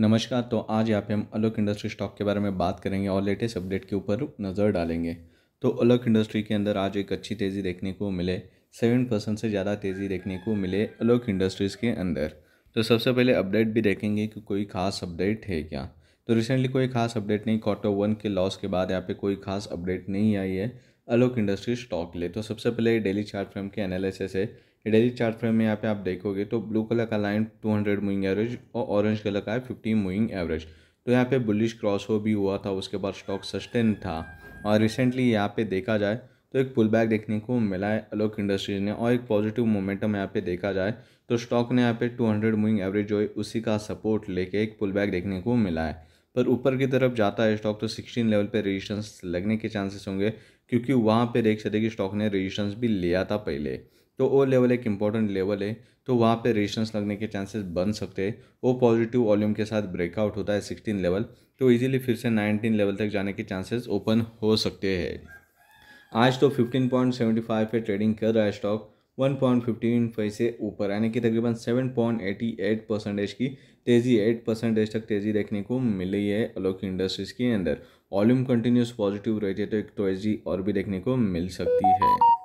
नमस्कार तो आज यहाँ पे हम अलोक इंडस्ट्री स्टॉक के बारे में बात करेंगे और लेटेस्ट अपडेट के ऊपर नज़र डालेंगे तो अलोक इंडस्ट्री के अंदर आज एक अच्छी तेज़ी देखने को मिले सेवन परसेंट से ज़्यादा तेज़ी देखने को मिले अलोक इंडस्ट्रीज़ के अंदर तो सबसे पहले अपडेट भी देखेंगे कि कोई खास अपडेट है क्या तो रिसेंटली कोई खास अपडेट नहीं क्वार्टर वन के लॉस के बाद यहाँ पे कोई खास अपडेट नहीं आई है अलोक इंडस्ट्रीज स्टॉक ले तो सबसे पहले डेली चार्ट फ्रेम के एनालिसिस है डेली चार्ट फ्रेम में यहाँ पे आप देखोगे तो ब्लू कलर का लाइन 200 मूविंग एवरेज और ऑरेंज कलर का है फिफ्टी मूविंग एवरेज तो यहाँ पे बुलिश क्रॉस हो भी हुआ था उसके बाद स्टॉक सस्टेन था और रिसेंटली यहाँ पे देखा जाए तो एक पुल बैक देखने को मिला है अलोक इंडस्ट्रीज ने और एक पॉजिटिव मोमेंटम यहाँ पे देखा जाए तो स्टॉक ने यहाँ पे 200 मूविंग एवरेज जो है उसी का सपोर्ट लेके एक पुल बैक देखने को मिला है पर ऊपर की तरफ जाता है स्टॉक तो सिक्सटीन लेवल पे रेजिस्टेंस लगने के चांसेस होंगे क्योंकि वहाँ पे देख सकते कि स्टॉक ने रेजिस्टेंस भी लिया था पहले तो वो लेवल एक इंपॉर्टेंट लेवल है तो वहाँ पे रेजिस्टेंस लगने के चांसेस बन सकते हैं वो पॉजिटिव वॉल्यूम के साथ ब्रेकआउट होता है सिक्सटीन लेवल तो इजीली फिर से नाइनटीन लेवल तक जाने के चांसेस ओपन हो सकते हैं आज तो फिफ्टीन पॉइंट सेवेंटी फाइव पर ट्रेडिंग कर रहा है स्टॉक वन पॉइंट फिफ्टीन से ऊपर यानी कि तकरीबन seven point eighty eight percentage की तेज़ी एट परसेंटेज तक तेज़ी देखने को मिली है अलोक इंडस्ट्रीज़ के अंदर वॉल्यूम कंटिन्यूस पॉजिटिव रहती है तो एक तेज़ी तो और भी देखने को मिल सकती है